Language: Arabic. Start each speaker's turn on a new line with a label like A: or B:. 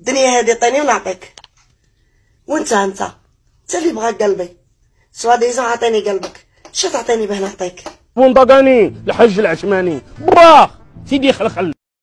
A: الدنيا هادي عطيني ونعطيك وانت انت انت اللي بغاك قلبي سوا ديزون عطيني قلبك شو تعطيني به نعطيك
B: ونضقاني الحج
C: العشماني
D: براخ سيدي خلخل